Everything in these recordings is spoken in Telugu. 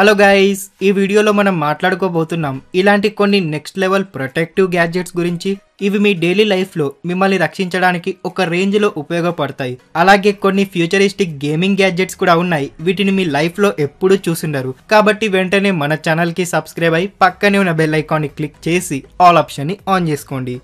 హలో గైస్ ఈ వీడియోలో మనం మాట్లాడుకోబోతున్నాం ఇలాంటి కొన్ని నెక్స్ట్ లెవెల్ ప్రొటెక్టివ్ గ్యాడ్జెట్స్ గురించి ఇవి మీ డైలీ లైఫ్లో మిమ్మల్ని రక్షించడానికి ఒక రేంజ్లో ఉపయోగపడతాయి అలాగే కొన్ని ఫ్యూచరిస్టిక్ గేమింగ్ గ్యాడ్జెట్స్ కూడా ఉన్నాయి వీటిని మీ లైఫ్లో ఎప్పుడూ చూసుండరు కాబట్టి వెంటనే మన ఛానల్కి సబ్స్క్రైబ్ అయి పక్కనే ఉన్న బెల్ ని క్లిక్ చేసి ఆల్ ఆప్షన్ని ఆన్ చేసుకోండి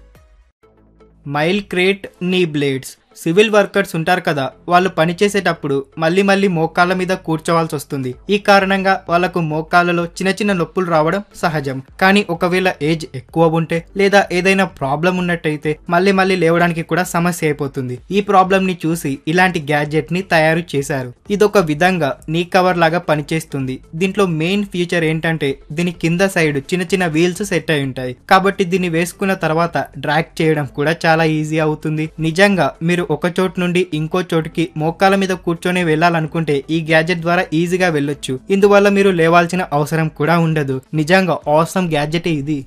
మైల్ క్రేట్ నీ బ్లేడ్స్ సివిల్ వర్కర్స్ ఉంటారు కదా వాళ్ళు పనిచేసేటప్పుడు మళ్ళీ మళ్ళీ మోకాళ్ళ మీద కూర్చోవాల్సి వస్తుంది ఈ కారణంగా వాళ్లకు మోకాళ్ళలో చిన్న చిన్న నొప్పులు రావడం సహజం కానీ ఒకవేళ ఏజ్ ఎక్కువ ఉంటే లేదా ఏదైనా ప్రాబ్లం ఉన్నట్టయితే మళ్ళీ మళ్ళీ లేవడానికి కూడా సమస్య అయిపోతుంది ఈ ప్రాబ్లం ని చూసి ఇలాంటి గ్యాడ్జెట్ ని తయారు చేశారు ఇదొక విధంగా నీ కవర్ లాగా పనిచేస్తుంది దీంట్లో మెయిన్ ఫీచర్ ఏంటంటే దీని కింద సైడ్ చిన్న చిన్న వీల్స్ సెట్ అయి ఉంటాయి కాబట్టి దీన్ని వేసుకున్న తర్వాత డ్రాక్ చేయడం కూడా చాలా ఈజీ అవుతుంది నిజంగా మీరు ఒక చోటు నుండి ఇంకో చోటుకి మోకాల మీద కూర్చొని వెళ్ళాలనుకుంటే ఈ గ్యాజెట్ ద్వారా ఈజీగా వెళ్ళొచ్చు ఇందువల్ల మీరు లేవాల్సిన అవసరం కూడా ఉండదు నిజంగా అవసరం గ్యాజెట్ ఇది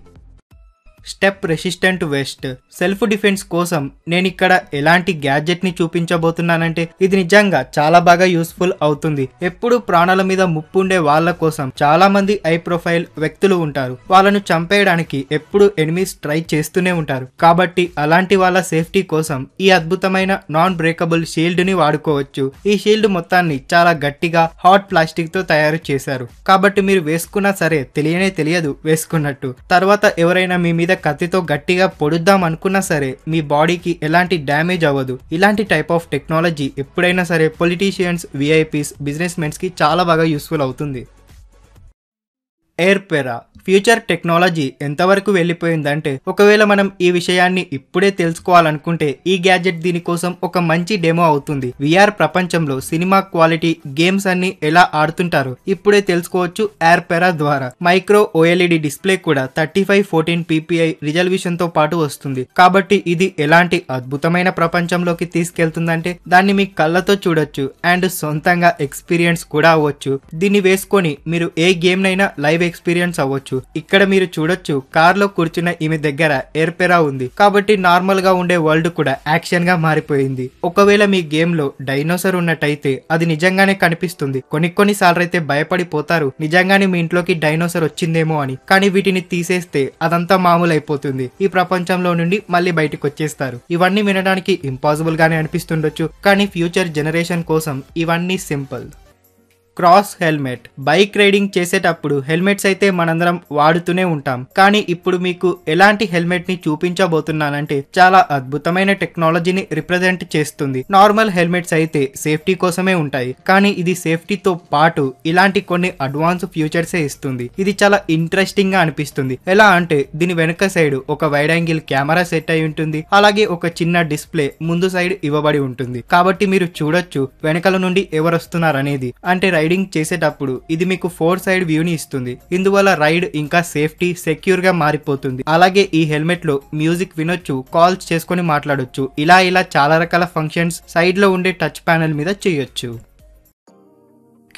stab resistant vest self defence కోసం నేను ఇక్కడ ఎలాంటి గ్యాడ్జెట్ ని చూపించబోతున్నానంటే ఇది నిజంగా చాలా బాగా యూస్ఫుల్ అవుతుంది ఎప్పుడు ప్రాణాల మీద ముప్పుండే వాళ్ళ కోసం చాలా మంది హై ప్రొఫైల్ వ్యక్తులు ఉంటారు వాళ్ళను చంపేయడానికి ఎప్పుడు ఎనిమిస్ ట్రై చేస్తూనే ఉంటారు కాబట్టి అలాంటి వాళ్ళ సేఫ్టీ కోసం ఈ అద్భుతమైన నాన్ బ్రేకబుల్ షీల్డ్ ని వాడుకోవచ్చు ఈ షీల్డ్ మొత్తాన్ని చాలా గట్టిగా హాట్ ప్లాస్టిక్ తో తయారు చేశారు కాబట్టి మీరు వేసుకున్నా సరే తెలియనే తెలియదు వేసుకున్నట్టు తర్వాత ఎవరైనా మీ మీద మీద కత్తితో గట్టిగా పొడుద్దాం అనుకున్నా సరే మీ బాడీకి ఎలాంటి డ్యామేజ్ అవ్వదు ఇలాంటి టైప్ ఆఫ్ టెక్నాలజీ ఎప్పుడైనా సరే పొలిటీషియన్స్ విఐపీస్ బిజినెస్ మెన్స్ కి చాలా బాగా యూస్ఫుల్ అవుతుంది ఎయిర్పెరా ఫ్యూచర్ టెక్నాలజీ ఎంతవరకు వెళ్ళిపోయిందంటే ఒకవేళ మనం ఈ విషయాన్ని ఇప్పుడే తెలుసుకోవాలనుకుంటే ఈ గ్యాజెట్ దీనికోసం ఒక మంచి డెమో అవుతుంది విఆర్ ప్రపంచంలో సినిమా క్వాలిటీ గేమ్స్ అన్ని ఎలా ఆడుతుంటారు ఇప్పుడే తెలుసుకోవచ్చు ఎయిర్పెరా ద్వారా మైక్రో ఓఎల్ఈడి డిస్ప్లే కూడా thirty five fourteen PPI resolution తో పాటు వస్తుంది కాబట్టి ఇది ఎలాంటి అద్భుతమైన ప్రపంచంలోకి తీసుకెళ్తుందంటే దాన్ని మీ కళ్ళతో చూడొచ్చు అండ్ సొంతంగా ఎక్స్పీరియన్స్ కూడా అవ్వచ్చు దీన్ని వేసుకొని మీరు ఏ గేమ్ నైనా లైవ్ ఎక్స్పీరియన్స్ అవ్వచ్చు ఇక్కడ మీరు చూడొచ్చు కార్ లో కూర్చున్న ఈమె దగ్గర ఎర్పెరా ఉంది కాబట్టి నార్మల్ గా ఉండే వరల్డ్ కూడా యాక్షన్ గా మారిపోయింది ఒకవేళ మీ గేమ్ లో డైనోసర్ ఉన్నట్టయితే అది నిజంగానే కనిపిస్తుంది కొన్ని కొన్ని సార్లు అయితే భయపడిపోతారు నిజంగానే మీ ఇంట్లోకి డైనోసర్ వచ్చిందేమో అని కానీ వీటిని తీసేస్తే అదంతా మామూలు అయిపోతుంది ఈ ప్రపంచంలో నుండి మళ్ళీ బయటకు వచ్చేస్తారు ఇవన్నీ వినడానికి ఇంపాసిబుల్ గానే అనిపిస్తుండొచ్చు కానీ ఫ్యూచర్ జనరేషన్ కోసం ఇవన్నీ simple cross helmet bike riding చేసేటప్పుడు హెల్మెట్స్ అయితే మనందరం వాడుతూనే ఉంటాం కానీ ఇప్పుడు మీకు ఎలాంటి హెల్మెట్ ని చూపించబోతున్నానంటే చాలా అద్భుతమైన టెక్నాలజీని రిప్రజెంట్ చేస్తుంది నార్మల్ హెల్మెట్స్ అయితే సేఫ్టీ కోసమే ఉంటాయి కానీ ఇది సేఫ్టీతో పాటు ఇలాంటి కొన్ని అడ్వాన్స్ ఫ్యూచర్సే ఇస్తుంది ఇది చాలా ఇంట్రెస్టింగ్ గా అనిపిస్తుంది ఎలా అంటే దీని వెనుక సైడ్ ఒక వైడ్ యాంగిల్ కెమెరా సెట్ అయి ఉంటుంది అలాగే ఒక చిన్న డిస్ప్లే ముందు సైడ్ ఇవ్వబడి ఉంటుంది కాబట్టి మీరు చూడొచ్చు వెనకల నుండి ఎవరు వస్తున్నారనేది అంటే రైడ్ రైడింగ్ చేసేటప్పుడు ఇది మీకు ఫోర్ సైడ్ వ్యూని ఇస్తుంది ఇందువల్ల రైడ్ ఇంకా సేఫ్టీ సెక్యూర్ గా మారిపోతుంది అలాగే ఈ హెల్మెట్ లో మ్యూజిక్ వినొచ్చు కాల్స్ చేసుకుని మాట్లాడొచ్చు ఇలా ఇలా చాలా రకాల ఫంక్షన్స్ సైడ్ లో ఉండే టచ్ ప్యానల్ మీద చేయొచ్చు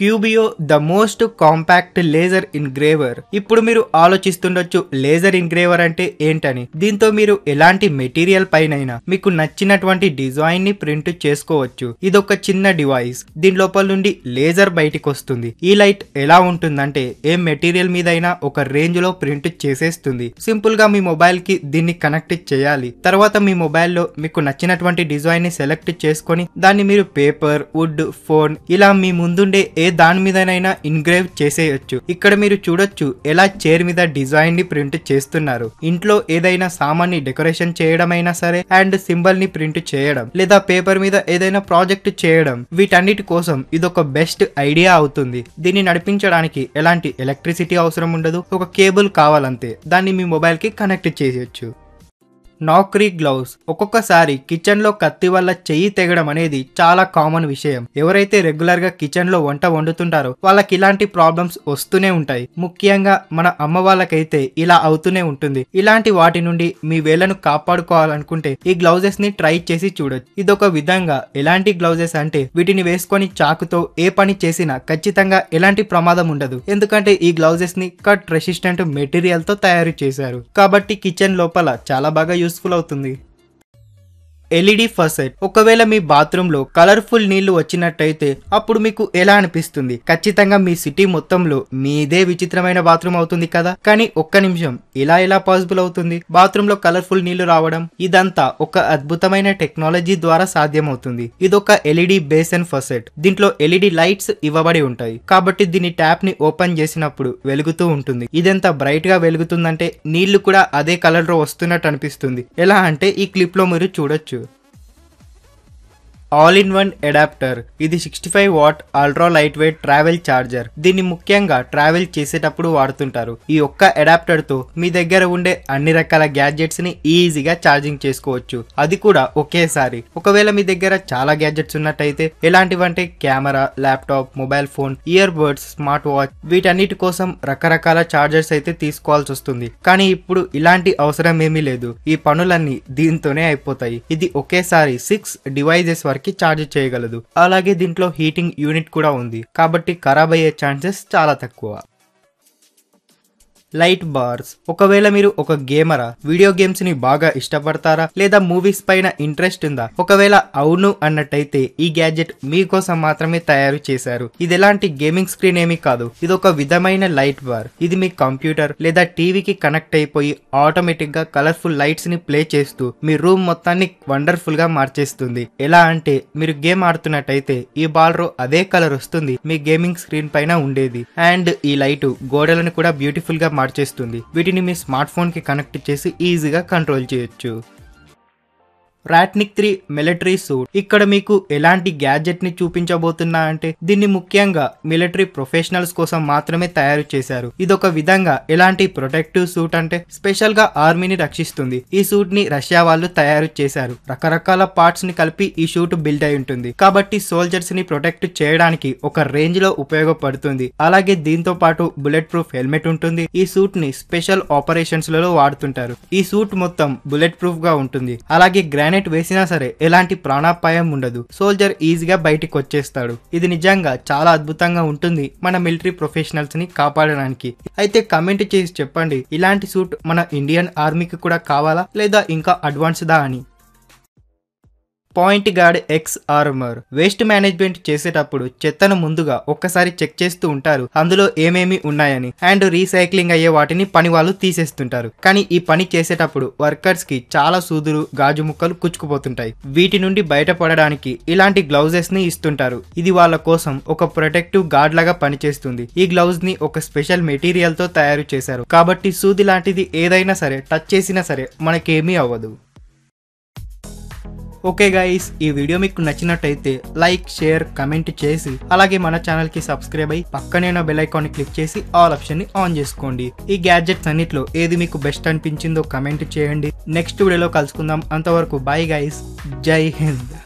Cubiio the most compact laser engraver ఇప్పుడు మీరు ఆలోచిస్తుండొచ్చు లేజర్ ఇన్గ్రేవర్ అంటే ఏంటని దీంతో మీరు ఎలాంటి మెటీరియల్ పైనైనా మీకు నచ్చినటువంటి డిజైన్ ని ప్రింట్ చేసుకోవచ్చు ఇదొక చిన్న డివైస్ దీని లోపల నుండి లేజర్ బయటికి వస్తుంది ఈ లైట్ ఎలా ఉంటుందంటే ఏ మెటీరియల్ మీదైనా ఒక రేంజ్ లో ప్రింట్ చేసేస్తుంది సింపుల్ గా మీ మొబైల్ కి దీన్ని కనెక్ట్ చేయాలి తర్వాత మీ మొబైల్ లో మీకు నచ్చినటువంటి డిజైన్ ని సెలెక్ట్ చేసుకొని దాన్ని మీరు పేపర్ వుడ్ ఫోన్ ఇలా మీ ముందుండే ఏ దాని మీదనైనా ఇన్గ్రేవ్ చేసేయచ్చు ఇక్కడ మీరు చూడొచ్చు ఎలా చైర్ మీద డిజైన్ ని ప్రింట్ చేస్తున్నారు ఇంట్లో ఏదైనా సామాన్ని డెకరేషన్ చేయడం అయినా సరే అండ్ సింబల్ ని ప్రింట్ చేయడం లేదా పేపర్ మీద ఏదైనా ప్రాజెక్ట్ చేయడం వీటన్నిటి కోసం ఇదొక బెస్ట్ ఐడియా అవుతుంది దీన్ని నడిపించడానికి ఎలాంటి ఎలక్ట్రిసిటీ అవసరం ఉండదు ఒక కేబుల్ కావాలంతే దాన్ని మీ మొబైల్ కి కనెక్ట్ చేయొచ్చు నాక్రీ గ్లౌస్ ఒక్కొక్కసారి కిచెన్ లో కత్తి వల్ల చెయ్యి తెగడం అనేది చాలా కామన్ విషయం ఎవరైతే రెగ్యులర్ గా కిచెన్ లో వంట వండుతుంటారో వాళ్ళకి ఇలాంటి ప్రాబ్లమ్స్ వస్తూనే ఉంటాయి ముఖ్యంగా మన అమ్మ వాళ్ళకైతే ఇలా అవుతూనే ఉంటుంది ఇలాంటి వాటి నుండి మీ వేళ్లను కాపాడుకోవాలనుకుంటే ఈ గ్లౌజెస్ ని ట్రై చేసి చూడొచ్చు ఇదొక విధంగా ఎలాంటి గ్లౌజెస్ అంటే వీటిని వేసుకొని చాకుతో ఏ పని చేసినా ఖచ్చితంగా ఎలాంటి ప్రమాదం ఉండదు ఎందుకంటే ఈ గ్లౌజెస్ ని కట్ రెసిస్టెంట్ మెటీరియల్ తో తయారు చేశారు కాబట్టి కిచెన్ లోపల చాలా బాగా యూస్ యూస్ఫుల్ అవుతుంది ఎల్ఈడి ఫసెట్ ఒకవేళ మీ బాత్రూమ్ లో కలర్ఫుల్ నీళ్లు వచ్చినట్టయితే అప్పుడు మీకు ఎలా అనిపిస్తుంది ఖచ్చితంగా మీ సిటీ మొత్తంలో మీదే విచిత్రమైన బాత్రూమ్ అవుతుంది కదా కానీ ఒక్క నిమిషం ఇలా ఎలా పాసిబుల్ అవుతుంది బాత్రూమ్ లో కలర్ఫుల్ నీళ్లు రావడం ఇదంతా ఒక అద్భుతమైన టెక్నాలజీ ద్వారా సాధ్యం సాధ్యమవుతుంది ఇదొక ఎల్ఈడి బేసన్ ఫసెట్ దీంట్లో ఎల్ఈడి లైట్స్ ఇవ్వబడి ఉంటాయి కాబట్టి దీని ట్యాప్ ని ఓపెన్ చేసినప్పుడు వెలుగుతూ ఉంటుంది ఇదంత బ్రైట్ గా వెలుగుతుందంటే నీళ్లు కూడా అదే కలర్ లో వస్తున్నట్టు అనిపిస్తుంది ఎలా అంటే ఈ క్లిప్ లో మీరు చూడొచ్చు ఆల్ ఇన్ వన్ అడాప్టర్ ఇది sixty five watt ultra light weight travel charger దీన్ని ముఖ్యంగా ట్రావెల్ చేసేటప్పుడు వాడుతుంటారు ఈ ఒక్క అడాప్టర్ తో మీ దగ్గర ఉండే అన్ని రకాల గ్యాడ్జెట్స్ ని ఈజీగా ఛార్జింగ్ చేసుకోవచ్చు అది కూడా ఒకేసారి ఒకవేళ మీ దగ్గర చాలా గ్యాడ్జెట్స్ ఉన్నట్టయితే ఎలాంటివంటే camera laptop mobile phone ear birds smart watch వీటన్నిటి కోసం రకరకాల చార్జర్స్ అయితే తీసుకోవాల్సి వస్తుంది కానీ ఇప్పుడు ఇలాంటి అవసరం ఏమీ లేదు ఈ పనులన్నీ దీంతోనే అయిపోతాయి ఇది ఒకేసారి సిక్స్ డివైజెస్ వరకు మనకి ఛార్జ్ చేయగలదు అలాగే దీంట్లో హీటింగ్ యూనిట్ కూడా ఉంది కాబట్టి ఖరాబ్ అయ్యే ఛాన్సెస్ చాలా తక్కువ లైట్ బార్స్ ఒకవేళ మీరు ఒక గేమరా వీడియో గేమ్స్ ని బాగా ఇష్టపడతారా లేదా మూవీస్ పైన ఇంట్రెస్ట్ ఉందా ఒకవేళ అవును అన్నట్టయితే ఈ గ్యాడ్జెట్ మీకోసం మాత్రమే తయారు చేశారు ఇది ఎలాంటి గేమింగ్ స్క్రీన్ ఏమీ కాదు ఇది ఒక విధమైన లైట్ బార్ ఇది మీ కంప్యూటర్ లేదా టీవీకి కనెక్ట్ అయిపోయి ఆటోమేటిక్ గా కలర్ఫుల్ లైట్స్ ని ప్లే చేస్తూ మీ రూమ్ మొత్తాన్ని వండర్ఫుల్ గా మార్చేస్తుంది ఎలా అంటే మీరు గేమ్ ఆడుతున్నట్టయితే ఈ బాల్ రో అదే కలర్ వస్తుంది మీ గేమింగ్ స్క్రీన్ పైన ఉండేది అండ్ ఈ లైట్ గోడలను కూడా బ్యూటిఫుల్ గా మార్చేస్తుంది వీటిని మీ స్మార్ట్ ఫోన్ కి కనెక్ట్ చేసి ఈజీగా కంట్రోల్ చేయొచ్చు రాట్నిక్ త్రీ మిలిటరీ సూట్ ఇక్కడ మీకు ఎలాంటి గ్యాడ్జెట్ ని చూపించబోతున్నా అంటే దీన్ని ముఖ్యంగా మిలిటరీ ప్రొఫెషనల్స్ కోసం మాత్రమే తయారు చేశారు ఇదొక విధంగా ఎలాంటి ప్రొటెక్టివ్ సూట్ అంటే స్పెషల్ గా ఆర్మీని రక్షిస్తుంది ఈ సూట్ ని రష్యా వాళ్ళు తయారు చేశారు రకరకాల పార్ట్స్ ని కలిపి ఈ షూట్ బిల్డ్ అయి ఉంటుంది కాబట్టి సోల్జర్స్ ని ప్రొటెక్ట్ చేయడానికి ఒక రేంజ్ లో ఉపయోగపడుతుంది అలాగే దీంతో పాటు బుల్లెట్ ప్రూఫ్ హెల్మెట్ ఉంటుంది ఈ సూట్ ని స్పెషల్ ఆపరేషన్స్ లలో వాడుతుంటారు ఈ సూట్ మొత్తం బుల్లెట్ ప్రూఫ్ గా ఉంటుంది అలాగే గ్రాండ్ గ్రానైట్ వేసినా సరే ఎలాంటి ప్రాణాపాయం ఉండదు సోల్జర్ ఈజీగా బయటికి వచ్చేస్తాడు ఇది నిజంగా చాలా అద్భుతంగా ఉంటుంది మన మిలిటరీ ప్రొఫెషనల్స్ ని కాపాడడానికి అయితే కమెంట్ చేసి చెప్పండి ఇలాంటి సూట్ మన ఇండియన్ ఆర్మీకి కూడా కావాలా లేదా ఇంకా అడ్వాన్స్ దా అని point guard X armour waste management చేసేటప్పుడు చెత్తను ముందుగా ఒక్కసారి చెక్ చేస్తూ ఉంటారు అందులో ఏమేమి ఉన్నాయని అండ్ రీసైక్లింగ్ అయ్యే వాటిని పని వాళ్ళు తీసేస్తుంటారు కానీ ఈ పని చేసేటప్పుడు వర్కర్స్ కి చాలా సూదులు గాజు ముక్కలు కుచ్చుకుపోతుంటాయి వీటి నుండి బయటపడడానికి ఇలాంటి గ్లౌజెస్ ని ఇస్తుంటారు ఇది వాళ్ళ కోసం ఒక ప్రొటెక్టివ్ గార్డ్ లాగా పనిచేస్తుంది ఈ గ్లౌజ్ ని ఒక స్పెషల్ మెటీరియల్ తో తయారు చేశారు కాబట్టి సూది లాంటిది ఏదైనా సరే టచ్ చేసినా సరే మనకేమీ అవ్వదు ఓకే గైస్ ఈ వీడియో మీకు నచ్చినట్టయితే లైక్ షేర్ కమెంట్ చేసి అలాగే మన ఛానల్ కి సబ్స్క్రైబ్ అయ్యి పక్కనే బెల్ ఐకాన్ క్లిక్ చేసి ఆల్ ఆప్షన్ ని ఆన్ చేసుకోండి ఈ గ్యాడ్జెట్స్ అన్నిట్లో ఏది మీకు బెస్ట్ అనిపించిందో కమెంట్ చేయండి నెక్స్ట్ వీడియోలో కలుసుకుందాం అంతవరకు బాయ్ గైస్ జై హింద్